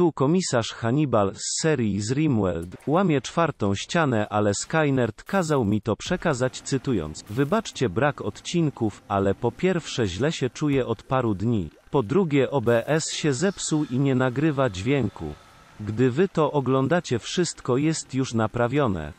tu komisarz Hannibal z serii Rimworld łamie czwartą ścianę, ale Skynerd kazał mi to przekazać cytując: Wybaczcie brak odcinków, ale po pierwsze źle się czuję od paru dni. Po drugie OBS się zepsuł i nie nagrywa dźwięku. Gdy wy to oglądacie wszystko jest już naprawione.